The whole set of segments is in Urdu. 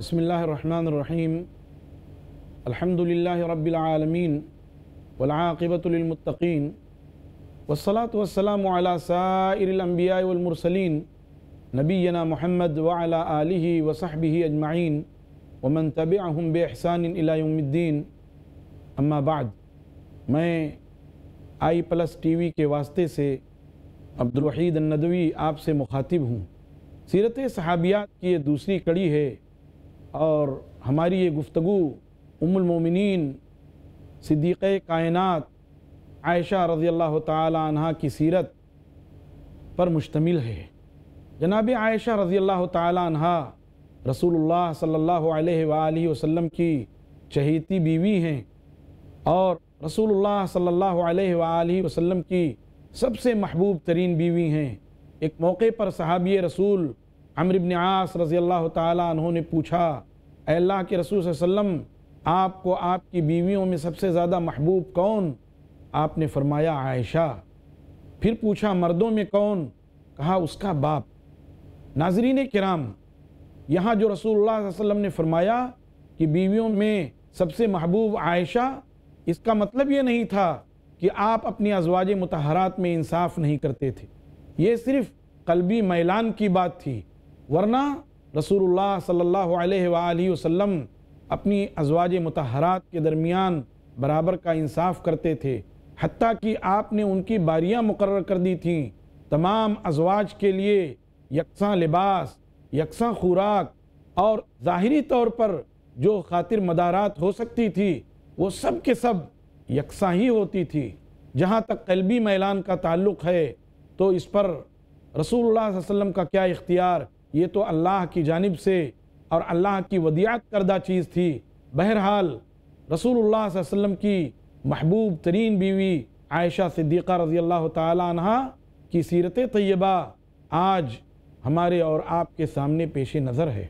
بسم اللہ الرحمن الرحیم الحمد للہ رب للمتقین والصلاة والسلام على سائر الانبیاء والمرسلین نبینا محمد وعلى آلہ وصحبہ اجمعین ومن منطبِ بإحسان الى یوم الدین اما بعد میں آئی پلس ٹی وی کے واسطے سے عبدالوحید الندوی آپ سے مخاطب ہوں سیرت صحابیات کی یہ دوسری کڑی ہے اور ہماری یہ گفتگو ام المومنین صدیق کائنات عائشہ رضی اللہ تعالی عنہ کی سیرت پر مشتمل ہے جناب عائشہ رضی اللہ تعالی عنہ رسول اللہ صلی اللہ علیہ وآلہ وسلم کی چہیتی بیوی ہیں اور رسول اللہ صلی اللہ علیہ وآلہ وسلم کی سب سے محبوب ترین بیوی ہیں ایک موقع پر صحابی رسول عمر بن عاص رضی اللہ تعالیٰ عنہ نے پوچھا اے اللہ کے رسول صلی اللہ علیہ وسلم آپ کو آپ کی بیویوں میں سب سے زیادہ محبوب کون آپ نے فرمایا عائشہ پھر پوچھا مردوں میں کون کہا اس کا باپ ناظرین کرام یہاں جو رسول اللہ صلی اللہ علیہ وسلم نے فرمایا کہ بیویوں میں سب سے محبوب عائشہ اس کا مطلب یہ نہیں تھا کہ آپ اپنی ازواج متحرات میں انصاف نہیں کرتے تھے یہ صرف قلبی میلان کی بات تھی ورنہ رسول اللہ صلی اللہ علیہ وآلہ وسلم اپنی ازواج متحرات کے درمیان برابر کا انصاف کرتے تھے حتیٰ کہ آپ نے ان کی باریاں مقرر کر دی تھیں تمام ازواج کے لیے یکساں لباس یکساں خوراک اور ظاہری طور پر جو خاطر مدارات ہو سکتی تھی وہ سب کے سب یکساں ہی ہوتی تھی جہاں تک قلبی میلان کا تعلق ہے تو اس پر رسول اللہ صلی اللہ علیہ وسلم کا کیا اختیار یہ تو اللہ کی جانب سے اور اللہ کی ودیعت کردہ چیز تھی بہرحال رسول اللہ صلی اللہ علیہ وسلم کی محبوب ترین بیوی عائشہ صدیقہ رضی اللہ تعالی عنہ کی سیرت طیبہ آج ہمارے اور آپ کے سامنے پیش نظر ہے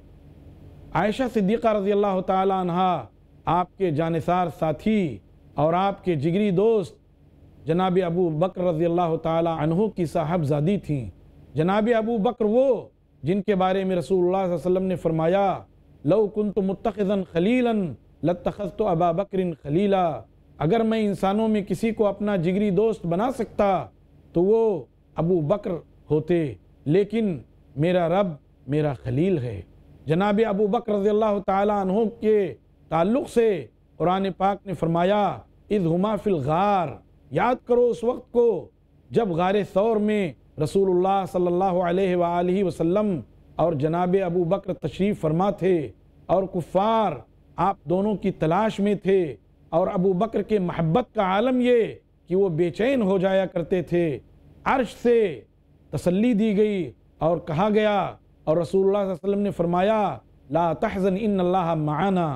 عائشہ صدیقہ رضی اللہ تعالی عنہ آپ کے جانسار ساتھی اور آپ کے جگری دوست جناب ابو بکر رضی اللہ تعالی عنہ کی صاحبزادی تھیں جناب ابو بکر وہ جن کے بارے میں رسول اللہ صلی اللہ علیہ وسلم نے فرمایا لو کنت متخذا خلیلا لتخذت ابا بکر خلیلا اگر میں انسانوں میں کسی کو اپنا جگری دوست بنا سکتا تو وہ ابو بکر ہوتے لیکن میرا رب میرا خلیل ہے جناب ابو بکر رضی اللہ تعالیٰ عنہ کے تعلق سے قرآن پاک نے فرمایا اذ ہما فی الغار یاد کرو اس وقت کو جب غار ثور میں رسول اللہ صلی اللہ علیہ وآلہ وسلم اور جناب ابو بکر تشریف فرما تھے اور کفار آپ دونوں کی تلاش میں تھے اور ابو بکر کے محبت کا عالم یہ کہ وہ بے چین ہو جایا کرتے تھے عرش سے تسلی دی گئی اور کہا گیا اور رسول اللہ صلی اللہ علیہ وسلم نے فرمایا لا تحزن ان اللہ معانا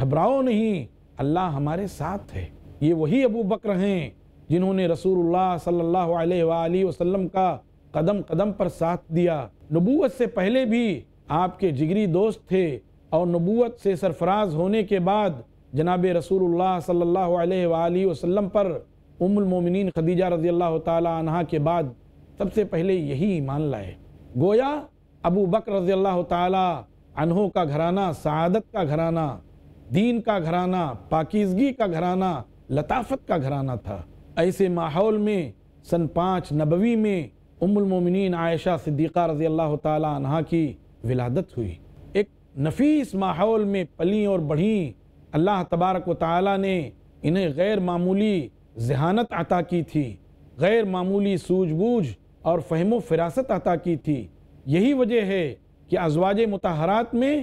گھبراؤ نہیں اللہ ہمارے ساتھ ہے یہ وہی ابو بکر ہیں جنہوں نے رسول اللہ صلی اللہ علیہ وآلہ وسلم کا قدم قدم پر ساتھ دیا نبوت سے پہلے بھی آپ کے جگری دوست تھے اور نبوت سے سرفراز ہونے کے بعد جناب رسول اللہ صلی اللہ علیہ وآلہ وسلم پر ام المومنین خدیجہ رضی اللہ تعالی عنہ کے بعد سب سے پہلے یہی ایمان لائے گویا ابو بکر رضی اللہ تعالی عنہ کا گھرانہ سعادت کا گھرانہ دین کا گھرانہ پاکیزگی کا گھرانہ لطافت کا گھرانہ تھا ایسے ماحول میں سن پانچ نبوی میں ام المومنین عائشہ صدیقہ رضی اللہ تعالی عنہ کی ولادت ہوئی ایک نفیس ماحول میں پلیں اور بڑھیں اللہ تبارک و تعالی نے انہیں غیر معمولی ذہانت عطا کی تھی غیر معمولی سوجھ بوجھ اور فہم و فراست عطا کی تھی یہی وجہ ہے کہ ازواج متحرات میں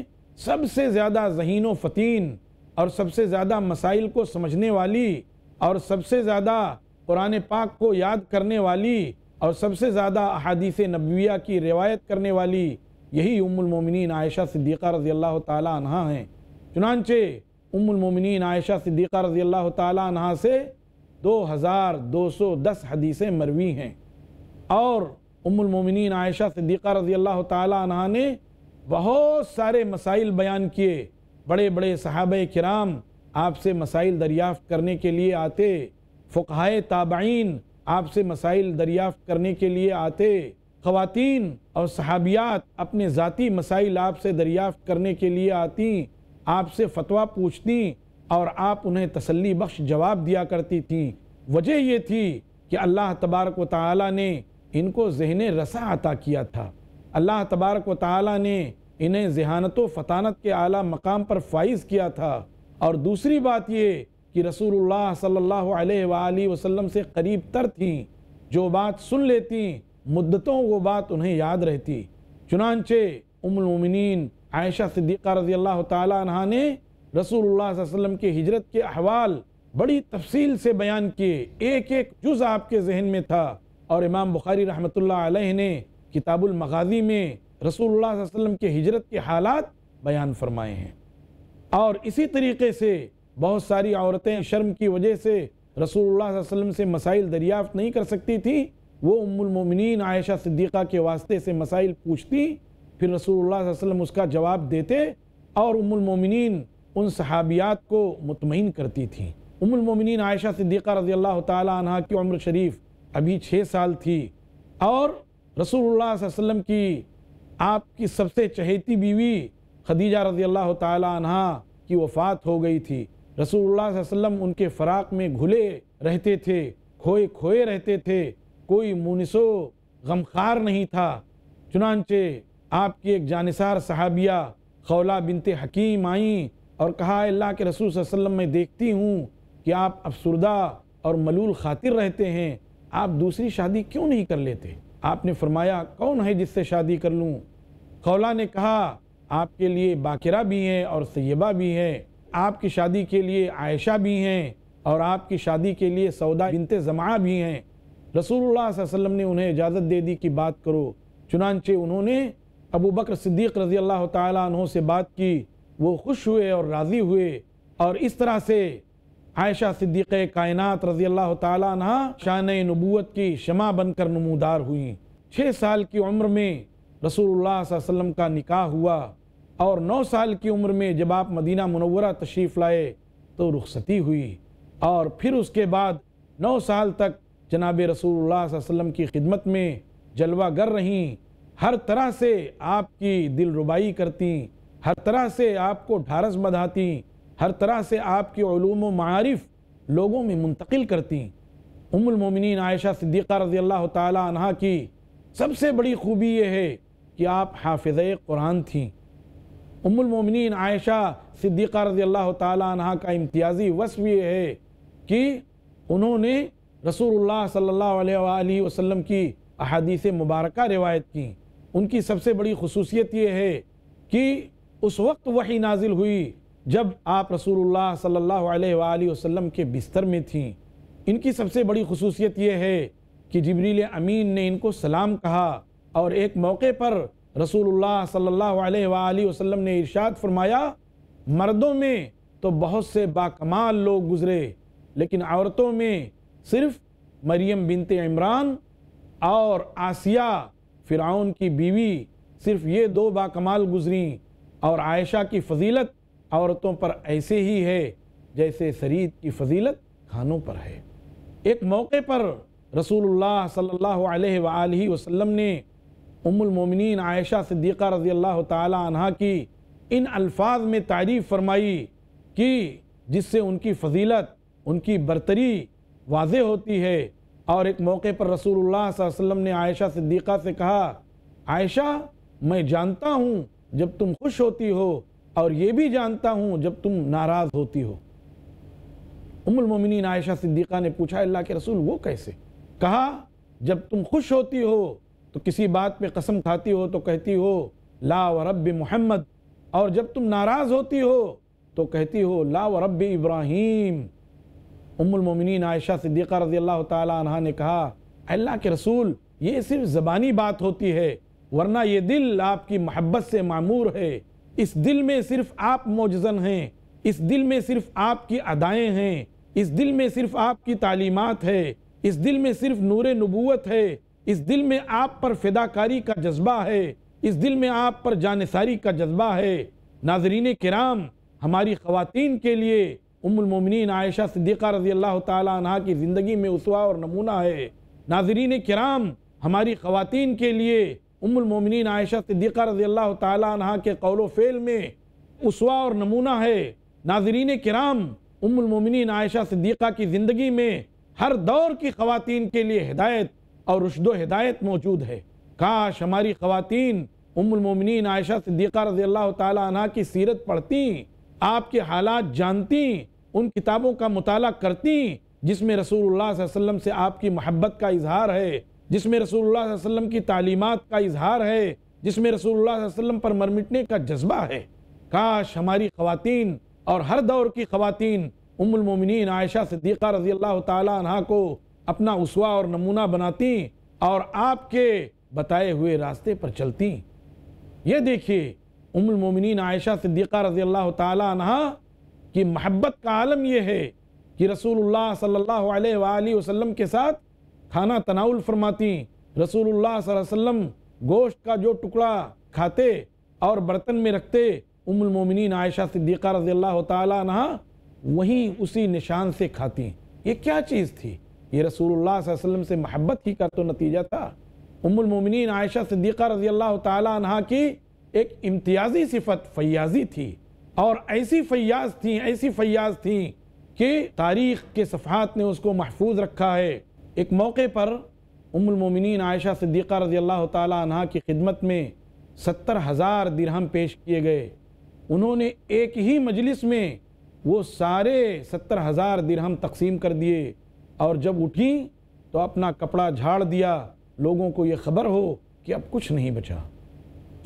سب سے زیادہ ذہین و فتین اور سب سے زیادہ مسائل کو سمجھنے والی اور سب سے زیادہ قرآن پاک کو یاد کرنے والی اور سب سے زیادہ احادیث نبویہ کی روایت کرنے والی یہی ام المومنین عائشہ صدیقہ رضی اللہ تعالیٰ عنہ ہیں چنانچہ ام المومنین عائشہ صدیقہ رضی اللہ تعالیٰ عنہ سے دو ہزار دو سو دس حدیثیں مروی ہیں اور ام المومنین عائشہ صدیقہ رضی اللہ تعالیٰ عنہ نے بہت سارے مسائل بیان کیے بڑے بڑے صحابہ کرام آپ سے مسائل دریافت کرنے کے لیے آتے فقہائے تابعین آپ سے مسائل دریافت کرنے کے لیے آتے خواتین اور صحابیات اپنے ذاتی مسائل آپ سے دریافت کرنے کے لیے آتی آپ سے فتویٰ پوچھتی اور آپ انہیں تسلی بخش جواب دیا کرتی تھیں وجہ یہ تھی کہ اللہ تبارک و تعالی نے ان کو ذہن رسا عطا کیا تھا اللہ تبارک و تعالی نے انہیں ذہانت و فطانت کے اعلیٰ مقام پر فائز کیا تھا اور دوسری بات یہ کہ رسول اللہ صلی اللہ علیہ وآلہ وسلم سے قریب تر تھیں جو بات سن لیتی مدتوں وہ بات انہیں یاد رہتی چنانچہ ام المومنین عائشہ صدیقہ رضی اللہ تعالیٰ عنہ نے رسول اللہ صلی اللہ علیہ وسلم کی ہجرت کے احوال بڑی تفصیل سے بیان کیے ایک ایک جز آپ کے ذہن میں تھا اور امام بخاری رحمۃ اللہ علیہ نے کتاب المغازی میں رسول اللہ علیہ وسلم کے ہجرت کے حالات بیان فرمائے ہیں اور اسی طریقے سے بہت ساری عورتیں شرم کی وجہ سے رسول اللہ صلی اللہ علیہ وسلم سے مسائل دریافت نہیں کر سکتی تھیں وہ ام المومنین عائشہ صدیقہ کے واسطے سے مسائل پوچھتی پھر رسول اللہ صلی اللہ علیہ وسلم اس کا جواب دیتے اور ام المومنین ان صحابیات کو مطمئن کرتی تھیں ام المومنین عائشہ صدیقہ رضی اللہ تعالیٰ عنہ کی عمر شریف ابھی چھ سال تھی اور رسول اللہ علیہ وسلم کی آپ کی سب سے چہیتی بیوی خدیجہ رضی اللہ تعالیٰ عنہ کی وفات ہو گئی تھی رسول اللہ صلی اللہ علیہ وسلم ان کے فراق میں گھلے رہتے تھے کھوئے کھوئے رہتے تھے کوئی مونسو غمخار نہیں تھا چنانچہ آپ کی ایک جانسار صحابیہ خولہ بنت حکیم آئیں اور کہا اللہ کے رسول صلی اللہ علیہ وسلم میں دیکھتی ہوں کہ آپ افسردہ اور ملول خاطر رہتے ہیں آپ دوسری شادی کیوں نہیں کر لیتے آپ نے فرمایا کون ہے جس سے شادی کر لوں خولہ نے کہا آپ کے لیے باقرہ بھی ہیں اور سیبہ بھی ہیں آپ کی شادی کے لیے عائشہ بھی ہیں اور آپ کی شادی کے لیے سودا زمعہ بھی ہیں رسول اللہ صلی اللہ علیہ وسلم نے انہیں اجازت دے دی کہ بات کرو چنانچہ انہوں نے ابو بکر صدیق رضی اللہ تعالیٰ عنہ سے بات کی وہ خوش ہوئے اور راضی ہوئے اور اس طرح سے عائشہ صدیق کائنات رضی اللہ تعالیٰ عنہ شان نبوت کی شمع بن کر نمودار ہوئیں چھ سال کی عمر میں رسول اللہ صلی اللہ علیہ وسلم کا نکاح ہوا اور نو سال کی عمر میں جب آپ مدینہ منورہ تشریف لائے تو رخصتی ہوئی اور پھر اس کے بعد نو سال تک جناب رسول اللہ صلی اللہ علیہ وسلم کی خدمت میں جلوہ گر رہیں ہر طرح سے آپ کی دل ربائی کرتیں ہر طرح سے آپ کو ڈھارس بدھاتیں ہر طرح سے آپ کی علوم و معارف لوگوں میں منتقل کرتیں ام المومنین عائشہ صدیقہ رضی اللہ تعالی عنہ کی سب سے بڑی خوبی یہ ہے کہ آپ حافظ قرآن تھیں ام المومنین عائشہ صدیقہ رضی اللہ تعالیٰ عنہ کا امتیازی وصف یہ ہے کہ انہوں نے رسول اللہ صلی اللہ علیہ وآلہ وسلم کی احادیث مبارکہ روایت کی ان کی سب سے بڑی خصوصیت یہ ہے کہ اس وقت وحی نازل ہوئی جب آپ رسول اللہ صلی اللہ علیہ وآلہ وسلم کے بستر میں تھیں ان کی سب سے بڑی خصوصیت یہ ہے کہ جبریل امین نے ان کو سلام کہا اور ایک موقع پر رسول اللہ صلی اللہ علیہ وآلہ وسلم نے ارشاد فرمایا مردوں میں تو بہت سے باکمال لوگ گزرے لیکن عورتوں میں صرف مریم بنت عمران اور آسیہ فرعون کی بیوی صرف یہ دو باکمال گزریں گزری اور عائشہ کی فضیلت عورتوں پر ایسے ہی ہے جیسے سرید کی فضیلت کھانوں پر ہے ایک موقع پر رسول اللہ صلی اللہ علیہ وآلہ وسلم نے ام المومنین عائشہ صدیقہ رضی اللہ تعالی عنہ کی ان الفاظ میں تعریف فرمائی کی جس سے ان کی فضیلت ان کی برتری واضح ہوتی ہے اور ایک موقع پر رسول اللہ صلی اللہ علیہ وسلم نے عائشہ صدیقہ سے کہا عائشہ میں جانتا ہوں جب تم خوش ہوتی ہو اور یہ بھی جانتا ہوں جب تم ناراض ہوتی ہو ام المومنین عائشہ صدیقہ نے پوچھا اللہ کے رسول وہ کیسے کہا جب تم خوش ہوتی ہو تو کسی بات پہ قسم کھاتی ہو تو کہتی ہو لا رب محمد اور جب تم ناراض ہوتی ہو تو کہتی ہو لا رب ابراہیم ام المومنین عائشہ صدیقہ رضی اللہ تعالیٰ عنہ نے کہا اللہ کے رسول یہ صرف زبانی بات ہوتی ہے ورنہ یہ دل آپ کی محبت سے معمور ہے اس دل میں صرف آپ موجزن ہیں اس دل میں صرف آپ کی ادائیں ہیں اس دل میں صرف آپ کی تعلیمات ہے اس دل میں صرف نور نبوت ہے اس دل میں آپ پر فداکاری کا جذبہ ہے اس دل میں آپ پر جانساری کا جذبہ ہے ناظرین کرام ہماری خواتین کے لیے ام المومنین عائشہ صدیقہ رضی اللہ تعالیٰ عنہ کی زندگی میں عصواء اور نمونہ ہے ناظرین کرام ہماری خواتین کے لیے ام المومنین عائشہ صدیقہ رضی اللہ تعالیٰ عنہ کے قول و فعل میں عصواء اور نمونہ ہے ناظرین کرام ام المومنین عائشہ صدیقہ کی زندگی میں ہر دور کی خواتین کے لیے ہدایت اور رشد و ہدایت موجود ہے کاش ہماری خواتین ام المومنین عائشہ صدیقہ رضی اللہ تعالیٰ عنہ کی سیرت پڑھتیں آپ کے حالات جانتیں ان کتابوں کا مطالعہ کرتیں جس میں رسول اللہ صلی اللہ علیہ وسلم سے آپ کی محبت کا اظہار ہے جس میں رسول اللہ صلی اللہ علیہ وسلم کی تعلیمات کا اظہار ہے جس میں رسول اللہ صلی اللہ علیہ وسلم پر مرمٹنے کا جذبہ ہے کاش ہماری خواتین اور ہر دور کی خواتین ام المومنین عائشہ صدیقہ رضی اللہ تعالیٰ عنہ کو اپنا عصوہ اور نمونہ بناتی اور آپ کے بتائے ہوئے راستے پر چلتی یہ دیکھیے ام المومنین عائشہ صدیقہ رضی اللہ تعالیٰ عنہ کی محبت کا عالم یہ ہے کہ رسول اللہ صلی اللہ علیہ وآلہ وسلم کے ساتھ کھانا تناول فرماتی رسول اللہ صلی اللہ علیہ وسلم گوشت کا جو ٹکڑا کھاتے اور برتن میں رکھتے ام المومنین عائشہ صدیقہ رضی اللہ تعالیٰ عنہ وہیں اسی نشان سے کھاتی یہ کیا چیز تھی یہ رسول اللہ صلی اللہ علیہ وسلم سے محبت کی کا تو نتیجہ تھا ام المومنین عائشہ صدیقہ رضی اللہ تعالیٰ عنہ کی ایک امتیازی صفت فیاضی تھی اور ایسی فیاض تھیں ایسی فیاض تھیں کہ تاریخ کے صفحات نے اس کو محفوظ رکھا ہے ایک موقع پر ام المومنین عائشہ صدیقہ رضی اللہ تعالیٰ عنہ کی خدمت میں ستر ہزار درہم پیش کیے گئے انہوں نے ایک ہی مجلس میں وہ سارے ستر ہزار درہم تقسیم کر دیے اور جب اٹھیں تو اپنا کپڑا جھاڑ دیا لوگوں کو یہ خبر ہو کہ اب کچھ نہیں بچا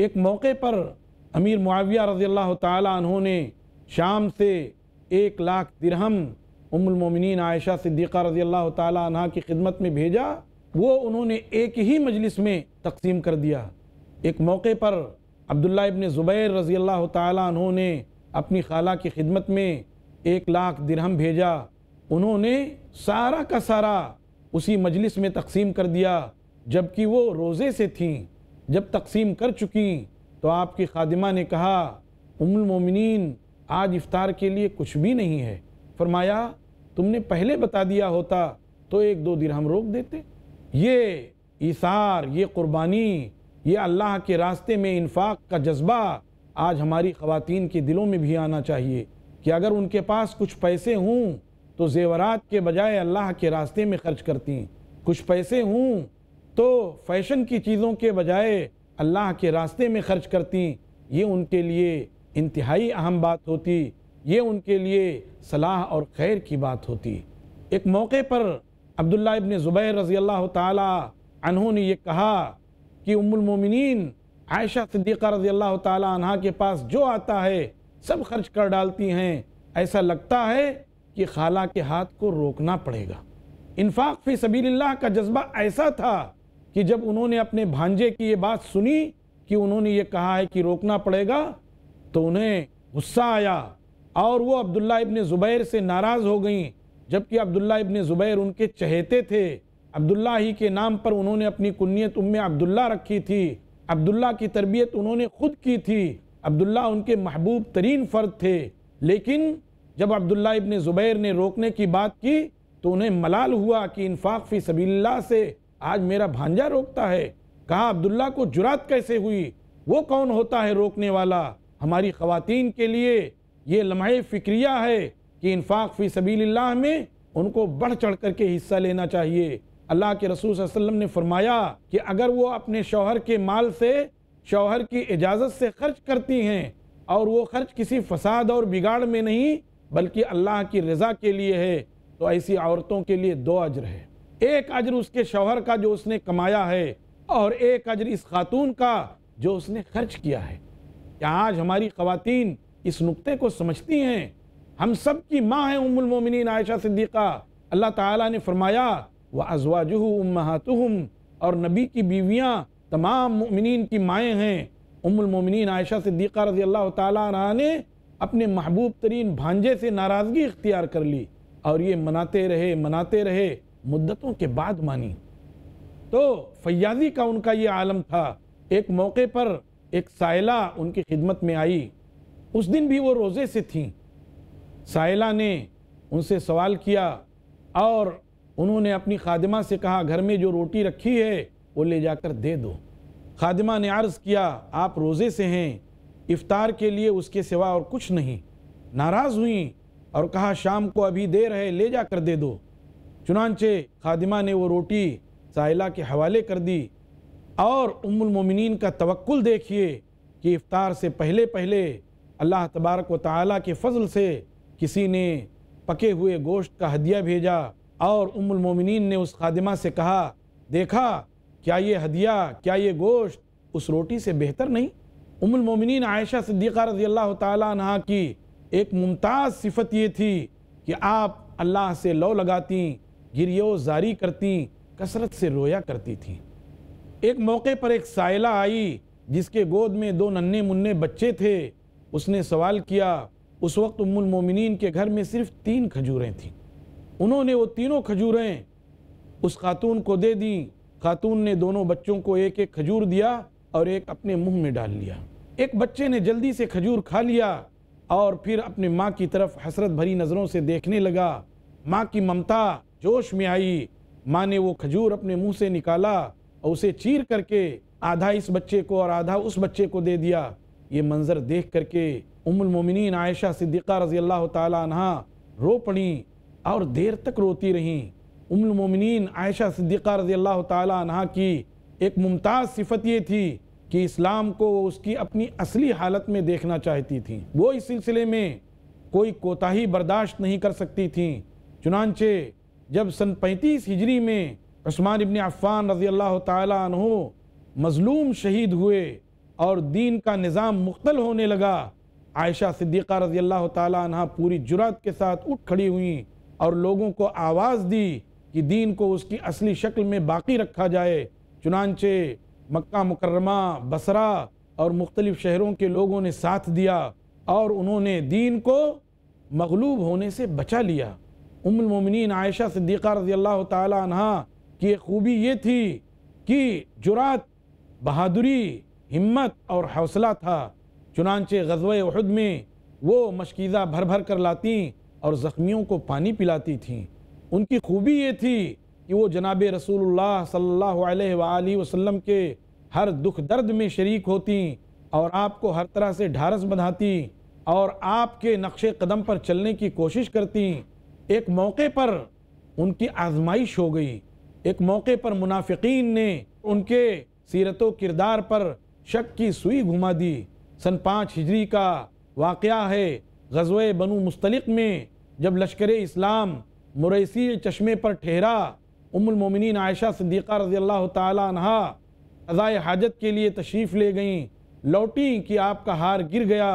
ایک موقع پر امیر معاویہ رضی اللہ تعالیٰ عنہ نے شام سے ایک لاکھ درہم ام المومنین عائشہ صدیقہ رضی اللہ تعالیٰ عنہ کی خدمت میں بھیجا وہ انہوں نے ایک ہی مجلس میں تقسیم کر دیا ایک موقع پر عبداللہ ابن زبیر رضی اللہ تعالیٰ عنہ نے اپنی خالہ کی خدمت میں ایک لاکھ درہم بھیجا انہوں نے سارا کا سارا اسی مجلس میں تقسیم کر دیا جبکہ وہ روزے سے تھیں جب تقسیم کر چکیں تو آپ کی خادمہ نے کہا ام المومنین آج افطار کے لیے کچھ بھی نہیں ہے فرمایا تم نے پہلے بتا دیا ہوتا تو ایک دو درہم ہم روک دیتے یہ عیسار یہ قربانی یہ اللہ کے راستے میں انفاق کا جذبہ آج ہماری خواتین کے دلوں میں بھی آنا چاہیے کہ اگر ان کے پاس کچھ پیسے ہوں تو زیورات کے بجائے اللہ کے راستے میں خرچ کرتی ہیں کچھ پیسے ہوں تو فیشن کی چیزوں کے بجائے اللہ کے راستے میں خرچ کرتی ہیں یہ ان کے لیے انتہائی اہم بات ہوتی یہ ان کے لیے صلاح اور خیر کی بات ہوتی ایک موقع پر عبداللہ ابن زبیر رضی اللہ تعالی عنہ نے یہ کہا کہ ام المومنین عائشہ صدیقہ رضی اللہ تعالی عنہ کے پاس جو آتا ہے سب خرچ کر ڈالتی ہیں ایسا لگتا ہے خالہ کے ہاتھ کو روکنا پڑے گا انفاق فی سبیل اللہ کا جذبہ ایسا تھا کہ جب انہوں نے اپنے بھانجے کی یہ بات سنی کہ انہوں نے یہ کہا ہے کہ روکنا پڑے گا تو انہیں غصہ آیا اور وہ عبداللہ ابن زبیر سے ناراض ہو گئیں جبکہ عبداللہ ابن زبیر ان کے چہیتے تھے عبداللہ ہی کے نام پر انہوں نے اپنی کنیت ام عبداللہ رکھی تھی عبداللہ کی تربیت انہوں نے خود کی تھی عبداللہ ان کے محبوب ترین فرد تھے لیکن جب عبداللہ ابن زبیر نے روکنے کی بات کی تو انہیں ملال ہوا کہ انفاق فی سبیل اللہ سے آج میرا بھانجا روکتا ہے کہا عبداللہ کو جرات کیسے ہوئی وہ کون ہوتا ہے روکنے والا ہماری خواتین کے لیے یہ لمحہ فکریہ ہے کہ انفاق فی سبیل اللہ میں ان کو بڑھ چڑھ کر کے حصہ لینا چاہیے اللہ کے رسول صلی اللہ علیہ وسلم نے فرمایا کہ اگر وہ اپنے شوہر کے مال سے شوہر کی اجازت سے خرچ کرتی ہیں اور وہ خرچ کسی فساد اور بگاڑ میں نہیں بلکہ اللہ کی رضا کے لیے ہے تو ایسی عورتوں کے لیے دو عجر ہے ایک عجر اس کے شوہر کا جو اس نے کمایا ہے اور ایک عجر اس خاتون کا جو اس نے خرچ کیا ہے کہ آج ہماری خواتین اس نقطے کو سمجھتی ہیں ہم سب کی ماں ہیں ام المومنین عائشہ صدیقہ اللہ تعالیٰ نے فرمایا وَأَزْوَاجُهُ أُمَّهَاتُهُمْ اور نبی کی بیویاں تمام مؤمنین کی مائیں ہیں ام المومنین عائشہ صدیقہ رضی اللہ تعالیٰ عنہ نے اپنے محبوب ترین بھانجے سے ناراضگی اختیار کر لی اور یہ مناتے رہے مناتے رہے مدتوں کے بعد مانی تو فیاضی کا ان کا یہ عالم تھا ایک موقع پر ایک سائلہ ان کی خدمت میں آئی اس دن بھی وہ روزے سے تھیں سائلہ نے ان سے سوال کیا اور انہوں نے اپنی خادمہ سے کہا گھر میں جو روٹی رکھی ہے وہ لے جا کر دے دو خادمہ نے عرض کیا آپ روزے سے ہیں افطار کے لیے اس کے سوا اور کچھ نہیں ناراض ہوئیں اور کہا شام کو ابھی دے رہے لے جا کر دے دو چنانچہ خادمہ نے وہ روٹی سائلہ کے حوالے کر دی اور ام المومنین کا توقل دیکھیے کہ افطار سے پہلے پہلے اللہ تبارک و تعالیٰ کے فضل سے کسی نے پکے ہوئے گوشت کا ہدیہ بھیجا اور ام المومنین نے اس خادمہ سے کہا دیکھا کیا یہ ہدیہ کیا یہ گوشت اس روٹی سے بہتر نہیں ام المومنین عائشہ صدیقہ رضی اللہ تعالیٰ عنہ کی ایک ممتاز صفت یہ تھی کہ آپ اللہ سے لو لگاتیں گریو زاری کرتیں کثرت سے رویا کرتی تھیں ایک موقع پر ایک سائلہ آئی جس کے گود میں دو ننے منے بچے تھے اس نے سوال کیا اس وقت ام المومنین کے گھر میں صرف تین کھجوریں تھیں انہوں نے وہ تینوں کھجوریں اس خاتون کو دے دیں خاتون نے دونوں بچوں کو ایک ایک کھجور دیا اور ایک اپنے منہ میں ڈال لیا ایک بچے نے جلدی سے کھجور کھا لیا اور پھر اپنے ماں کی طرف حسرت بھری نظروں سے دیکھنے لگا ماں کی ممتا جوش میں آئی ماں نے وہ کھجور اپنے منہ سے نکالا اور اسے چیر کر کے آدھا اس بچے کو اور آدھا اس بچے کو دے دیا یہ منظر دیکھ کر کے ام المومنین عائشہ صدیقہ رضی اللہ تعالیٰ عنہ رو پڑیں اور دیر تک روتی رہیں ام المومنین عائشہ صدیقہ رضی اللہ تعالیٰ عنہ کی ایک ممتاز صفت یہ تھی کہ اسلام کو اس کی اپنی اصلی حالت میں دیکھنا چاہتی تھیں وہ اس سلسلے میں کوئی کوتاہی برداشت نہیں کر سکتی تھیں چنانچہ جب سن پینتیس ہجری میں عثمان ابن عفان رضی اللہ تعالیٰ عنہ مظلوم شہید ہوئے اور دین کا نظام مختل ہونے لگا عائشہ صدیقہ رضی اللہ تعالیٰ عنہ پوری جرات کے ساتھ اٹھ کھڑی ہوئیں اور لوگوں کو آواز دی کہ دین کو اس کی اصلی شکل میں باقی رکھا جائے چنانچہ مکہ مکرمہ بصرہ اور مختلف شہروں کے لوگوں نے ساتھ دیا اور انہوں نے دین کو مغلوب ہونے سے بچا لیا ام المومنین عائشہ صدیقہ رضی اللہ تعالی عنہ کی ایک خوبی یہ تھی کہ جرات بہادری ہمت اور حوصلہ تھا چنانچہ غزوہ احد میں وہ مشکیزہ بھر بھر کر لاتیں اور زخمیوں کو پانی پلاتی تھیں ان کی خوبی یہ تھی کہ وہ جناب رسول اللہ صلی اللہ علیہ وآلہ وسلم کے ہر دکھ درد میں شریک ہوتی اور آپ کو ہر طرح سے ڈھارس بڑھاتیں اور آپ کے نقش قدم پر چلنے کی کوشش کرتی ایک موقع پر ان کی آزمائش ہو گئی ایک موقع پر منافقین نے ان کے سیرت و کردار پر شک کی سوئی گھما دی سن پانچ ہجری کا واقعہ ہے غزوہ بنو مستلق میں جب لشکر اسلام مریسی چشمے پر ٹھہرا ام المومنین عائشہ صدیقہ رضی اللہ تعالیٰ عنہ عضائے حاجت کے لیے تشریف لے گئیں لوٹیں کہ آپ کا ہار گر گیا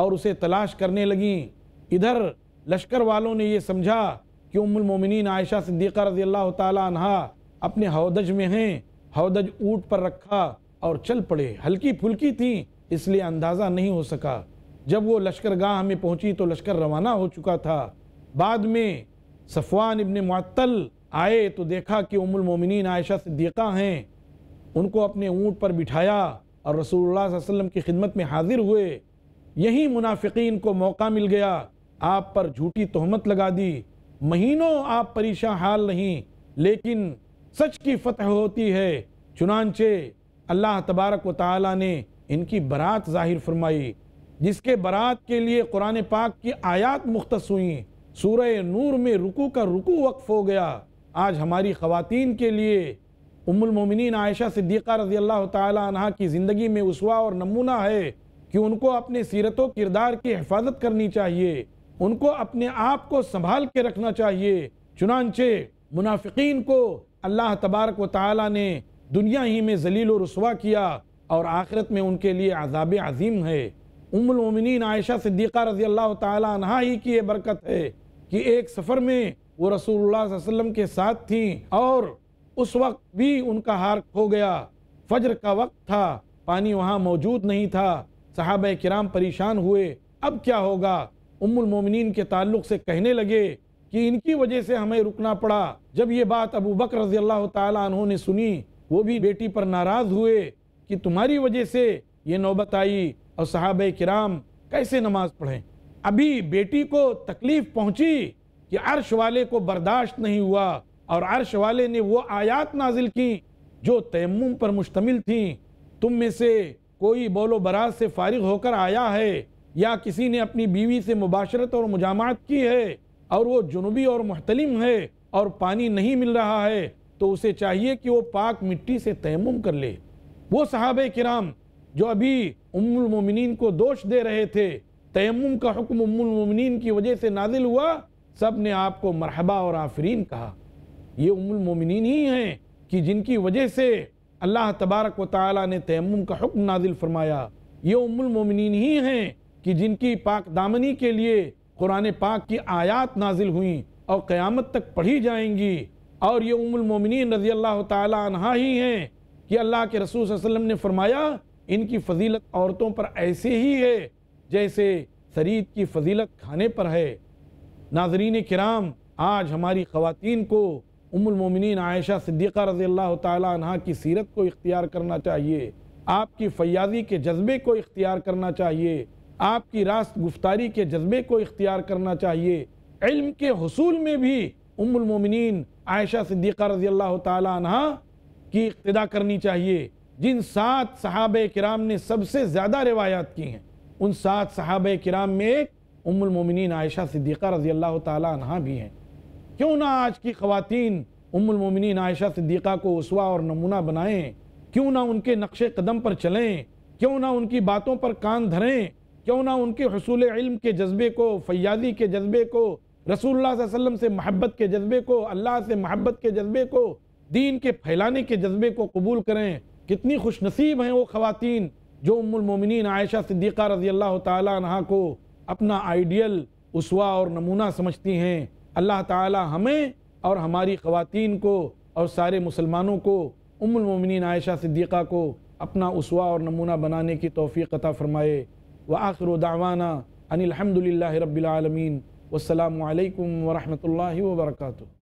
اور اسے تلاش کرنے لگیں ادھر لشکر والوں نے یہ سمجھا کہ ام المومنین عائشہ صدیقہ رضی اللہ تعالیٰ عنہ اپنے ہودج میں ہیں ہودج اونٹ پر رکھا اور چل پڑے ہلکی پھلکی تھیں اس لیے اندازہ نہیں ہو سکا جب وہ لشکر گاہ میں پہنچی تو لشکر روانہ ہو چکا تھا بعد میں صفوان ابن معطل آئے تو دیکھا کہ ام المومنین عائشہ صدیقہ ہیں ان کو اپنے اونٹ پر بٹھایا اور رسول اللہ صلی اللہ علیہ وسلم کی خدمت میں حاضر ہوئے یہی منافقین کو موقع مل گیا آپ پر جھوٹی تہمت لگا دی مہینوں آپ پریشہ حال نہیں لیکن سچ کی فتح ہوتی ہے چنانچہ اللہ تبارک و تعالی نے ان کی برات ظاہر فرمائی جس کے برات کے لیے قرآن پاک کی آیات مختص ہوئیں سورہ نور میں رکو کا رکو وقف ہو گیا آج ہماری خواتین کے لیے ام المومنین عائشہ صدیقہ رضی اللہ تعالیٰ عنہ کی زندگی میں اسوا اور نمونہ ہے کہ ان کو اپنے سیرت و کردار کی حفاظت کرنی چاہیے ان کو اپنے آپ کو سنبھال کے رکھنا چاہیے چنانچہ منافقین کو اللہ تبارک و تعالیٰ نے دنیا ہی میں ذلیل و رسوا کیا اور آخرت میں ان کے لیے عذاب عظیم ہے ام المومنین عائشہ صدیقہ رضی اللہ تعالیٰ عنہ ہی کی یہ برکت ہے کہ ایک سفر میں وہ رسول اللہ صلی اللہ علیہ وسلم کے ساتھ تھیں اور اس وقت بھی ان کا ہار کھو گیا فجر کا وقت تھا پانی وہاں موجود نہیں تھا صحابہ کرام پریشان ہوئے اب کیا ہوگا ام المومنین کے تعلق سے کہنے لگے کہ ان کی وجہ سے ہمیں رکنا پڑا جب یہ بات ابو بکر رضی اللہ تعالیٰ عنہ نے سنی وہ بھی بیٹی پر ناراض ہوئے کہ تمہاری وجہ سے یہ نوبت آئی اور صحابہ کرام کیسے نماز پڑھیں ابھی بیٹی کو تکلیف پہنچی کہ عرش والے کو برداشت نہیں ہوا اور عرش والے نے وہ آیات نازل کی جو تیمم پر مشتمل تھیں تم میں سے کوئی بول و براز سے فارغ ہو کر آیا ہے یا کسی نے اپنی بیوی سے مباشرت اور مجامعت کی ہے اور وہ جنوبی اور محتلم ہے اور پانی نہیں مل رہا ہے تو اسے چاہیے کہ وہ پاک مٹی سے تیمم کر لے وہ صحابہ کرام جو ابھی ام المومنین کو دوش دے رہے تھے تیمم کا حکم ام المومنین کی وجہ سے نازل ہوا سب نے آپ کو مرحبہ اور آفرین کہا یہ ام المومنین ہی ہیں کہ جن کی وجہ سے اللہ تبارک و تعالی نے تیمم کا حکم نازل فرمایا یہ ام المومنین ہی ہیں کہ جن کی پاک دامنی کے لیے قرآن پاک کی آیات نازل ہوئیں اور قیامت تک پڑھی جائیں گی اور یہ ام المومنین رضی اللہ تعالی عنہ ہی ہیں کہ اللہ کے رسول صلی اللہ علیہ وسلم نے فرمایا ان کی فضیلت عورتوں پر ایسے ہی ہے جیسے سرید کی فضیلت کھانے پر ہے ناظرین کرام آج ہماری خواتین کو ام المومنین عائشہ صدیقہ رضی اللہ تعالیٰ عنہ کی سیرت کو اختیار کرنا چاہیے آپ کی فیاضی کے جذبے کو اختیار کرنا چاہیے آپ کی راست گفتاری کے جذبے کو اختیار کرنا چاہیے علم کے حصول میں بھی ام المومنین عائشہ صدیقہ رضی اللہ تعالیٰ عنہ کی اقتداء کرنی چاہیے جن سات صحابہ کرام نے سب سے زیادہ روایات کی ہیں ان سات صحابہ کرام میں ایک ام المومنین عائشہ صدیقہ رضی اللہ تعالیٰ عنہ بھی ہیں کیوں نہ آج کی خواتین ام المومنین عائشہ صدیقہ کو اسوا اور نمونہ بنائیں کیوں نہ ان کے نقش قدم پر چلیں کیوں نہ ان کی باتوں پر کان دھریں کیوں نہ ان کے حصول علم کے جذبے کو فیاضی کے جذبے کو رسول اللہ صلی اللہ علیہ وسلم سے محبت کے جذبے کو اللہ سے محبت کے جذبے کو دین کے پھیلانے کے جذبے کو قبول کریں کتنی خوش نصیب ہیں وہ خواتین جو ام المومنین عائشہ صدیقہ رضی اللہ تعالیٰ عنہ کو اپنا آئیڈیل اسوہ اور نمونہ سمجھتی ہیں اللہ تعالی ہمیں اور ہماری خواتین کو اور سارے مسلمانوں کو ام المومنین عائشہ صدیقہ کو اپنا اسوہ اور نمونہ بنانے کی توفیق عطا فرمائے وآخر دعوانا ان الحمدللہ الحمد للہ رب العالمین والسلام علیکم ورحمۃ اللہ وبرکاتہ